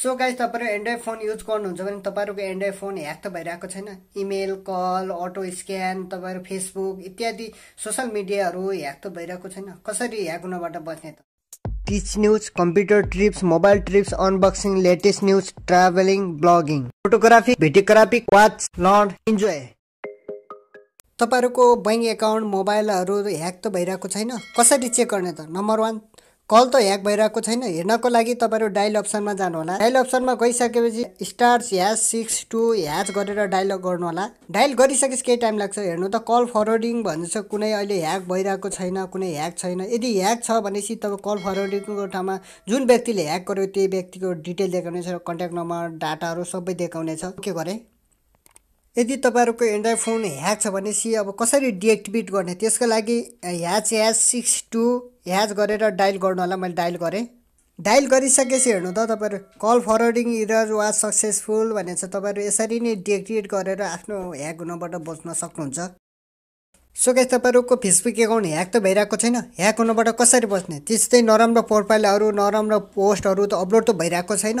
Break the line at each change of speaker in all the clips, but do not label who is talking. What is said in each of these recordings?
so guys तपाईँहरू android phone use गर्नुहुन्छ भने तपाईँहरूको एन्ड्रोइड फोन ह्याक त भइरहेको छैन इमेल कल अटो स्क्यान तपाईँहरू फेसबुक इत्यादि सोसल मिडियाहरू ह्याक त भइरहेको छैन कसरी ह्याक हुनबाट बच्ने त tech news computer tricks mobile tricks unboxing latest news travelling blogging photography videography watch learn enjoy तपाईँहरूको ब्याङ्क एकाउन्ट मोबाइलहरू ह्याक त भइरहेको छैन कसरी चेक गर्ने त नम्बर वान कल त ह्याक भइरहेको छैन हेर्नको लागि तपाईँहरू डायल अप्सनमा जानुहोला डायल अप्सनमा गइसकेपछि स्टार्स ह्याच सिक्स टू ह्याच गरेर डायल गर्नुहोला डायल गरिसकेपछि केही टाइम लाग्छ हेर्नु त कल फरवर्डिङ भन्छ कुनै अहिले ह्याक भइरहेको छैन कुनै ह्याक छैन यदि ह्याक छ भनेपछि तपाईँ कल फरवर्डिङको ठाउँमा जुन व्यक्तिले ह्याक गर्यो त्यही व्यक्तिको डिटेल देखाउनेछ कन्ट्याक्ट नम्बर डाटाहरू सबै देखाउनेछ के गरेँ यदि तपाईँहरूको एन्ड्रोइड फोन ह्याक छ भने सी अब कसरी डिएक्टिभेट गर्ने त्यसको लागि ह्याच ह्याच सिक्स टू ह्याच गरेर डायल गर्नु होला मैले डायल गरेँ डायल गरिसकेपछि हेर्नु त तपाईँहरू कल फरवर्डिङ इरर वा सक्सेसफुल भनेर चाहिँ तपाईँहरू यसरी नै डिएक्टिभेट गरेर आफ्नो ह्याक हुनबाट बच्न सक्नुहुन्छ सोकेस तपाईँहरूको फेसबुक एकाउन्ट ह्याक त भइरहेको छैन ह्याक हुनबाट कसरी बस्ने त्यस्तै नराम्रो प्रोफाइलहरू नराम्रो पोस्टहरू त अपलोड त भइरहेको छैन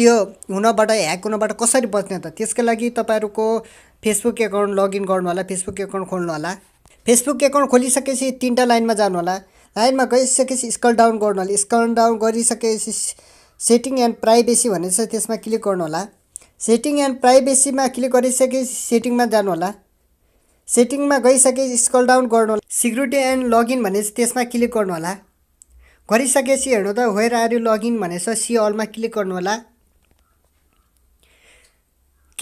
त्यो हुनबाट ह्याक हुनबाट कसरी बस्ने त त्यसको लागि तपाईँहरूको फेसबुक एकाउन्ट लगइन गर्नु होला फेसबुक एकाउन्ट खोल्नु होला फेसबुक एकाउन्ट खोलिसकेपछि तिनवटा लाइनमा जानु होला लाइनमा गइसकेपछि स्कल डाउन गर्नु होला स्कल डाउन गरिसकेपछि सेटिङ एन्ड प्राइभेसी भनेर त्यसमा क्लिक गर्नु होला सेटिङ एन्ड प्राइभेसीमा क्लिक गरिसकेपछि सेटिङमा जानु होला सेटिङमा गइसके स्कल डाउन गर्नु होला सिक्युरिटी एन्ड लगइन भनेपछि त्यसमा क्लिक गर्नुहोला गरिसकेपछि हेर्नु त वेयर आर यु लगइन भनेछ सी अलमा क्लिक गर्नुहोला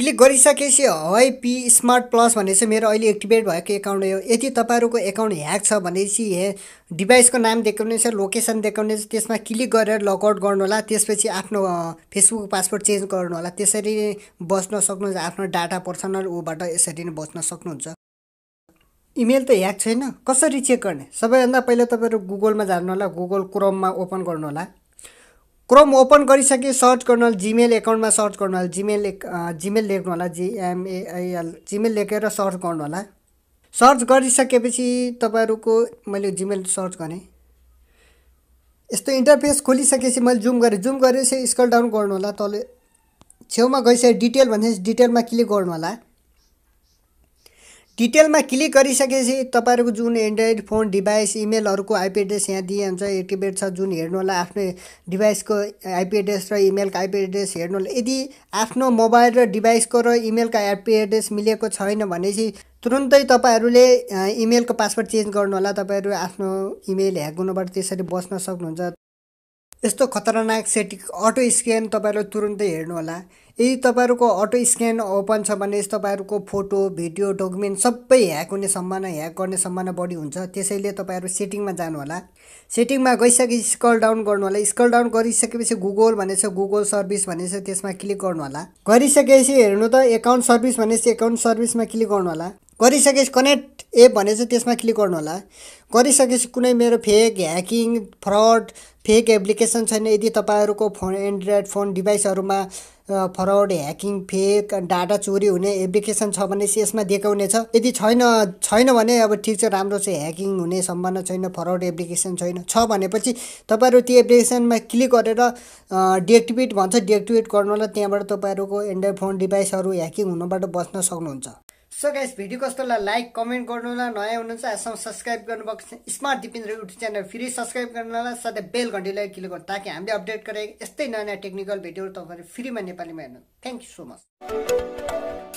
क्लिक गरिसकेपछि है पी स्मार्ट प्लस भनेपछि मेरो अहिले एक्टिभेट भएको एकाउन्ट हो यदि तपाईँहरूको एकाउन्ट ह्याक छ भनेपछि हे डिभाइसको नाम देखाउने छ लोकेसन देखाउने छ त्यसमा क्लिक गरेर लगआउट गर्नु होला त्यसपछि आफ्नो फेसबुक पासवर्ड चेन्ज गर्नु होला त्यसरी बस्न सक्नुहुन्छ आफ्नो डाटा पर्सनल ऊबाट यसरी नै बस्न सक्नुहुन्छ इमेल त ह्याक छैन कसरी चेक गर्ने सबैभन्दा पहिला तपाईँहरू गुगलमा जानु होला गुगल क्रोममा ओपन गर्नु होला क्रोम ओपन गरिसके सर्च गर्नु होला जिमेल एकाउन्टमा सर्च गर्नु होला जिमेल जिमेल लेख्नु होला जिएमएआइएल जिमेल लेखेर सर्च गर्नु होला सर्च गरिसकेपछि तपाईँहरूको मैले जिमेल सर्च गरेँ यस्तो इन्टरफेस खोलिसकेपछि मैले जुम गरेँ जुम गरेपछि स्कल डाउन गर्नु होला तल छेउमा गइसके डिटेल भनेपछि डिटेलमा क्लिक गर्नु होला डिटेलमा क्लिक गरिसकेपछि तपाईँहरूको जुन एन्ड्रोइड फोन डिभाइस इमेलहरूको आइपी एड्रेस यहाँ दिए हुन्छ एक्टिभेट छ जुन हेर्नुहोला आफ्नो डिभाइसको आइपी एड्रेस र इमेलको आइपी एड्रेस हेर्नुहोला यदि आफ्नो मोबाइल र डिभाइसको र इमेलको आइपी एड्रेस मिलेको छैन भनेपछि तुरुन्तै तपाईँहरूले इमेलको पासवर्ड चेन्ज गर्नुहोला तपाईँहरू आफ्नो इमेल ह्याक हुनबाट त्यसरी बस्न सक्नुहुन्छ यस्तो खतरनाक सेटिङ अटो स्क्यान तपाईँहरू तुरुन्तै हेर्नुहोला यदि तपाईँहरूको अटो स्क्यान ओपन छ भने तपाईँहरूको फोटो भिडियो डकुमेन्ट सबै ह्याक हुने सम्भावना ह्याक गर्ने सम्भावना बढी हुन्छ त्यसैले तपाईँहरू सेटिङमा जानुहोला सेटिङमा गइसके स्कल डाउन गर्नु होला स्कल डाउन गरिसकेपछि गुगल भनेछ गुगल सर्भिस भनेछ त्यसमा क्लिक गर्नु होला गरिसकेपछि हेर्नु त एकाउन्ट सर्भिस भनेपछि एकाउन्ट सर्भिसमा क्लिक गर्नु होला गरिसकेपछि कनेक्ट ए भने चाहिँ त्यसमा क्लिक गर्नुहोला गरिसकेपछि कुनै मेरो fake hacking fraud fake application छैन यदि तपाईँहरूको फोन एन्ड्रोइड फोन डिभाइसहरूमा फ्रड ह्याकिङ फेक डाटा चोरी हुने एप्लिकेसन छ भने चाहिँ यसमा देखाउने छ यदि छैन छैन भने अब ठिक छ राम्रो छ ह्याकिङ हुने सम्भावना छैन फ्रड एप्लिकेसन छैन छ भनेपछि तपाईँहरू त्यो एप्लिकेसनमा क्लिक गरेर डिएक्टिभेट भन्छ डिएक्टिभेट होला त्यहाँबाट तपाईँहरूको एन्ड्रोइड फोन डिभाइसहरू ह्याकिङ हुनबाट बच्न सक्नुहुन्छ सो गाइस भिडियो कस्तो होला लाइक कमेन्ट गर्नु होला नयाँ हुनुहुन्छ आजसम्म सब्सक्राइब गर्नुभएको छ स्मार्ट दिपेन्द्र युट्युब च्यानल फेरि सब्सक्राइब गर्नु साथै बेल घन्टीलाई क्लिक गर्नु ताकि हामीले अपडेट गराएको यस्तै नयाँ नयाँ टेक्निकल भिडियोहरू तपाईँहरू फ्रीमा नेपालीमा हेर्नु थ्याङ्क यू सो मच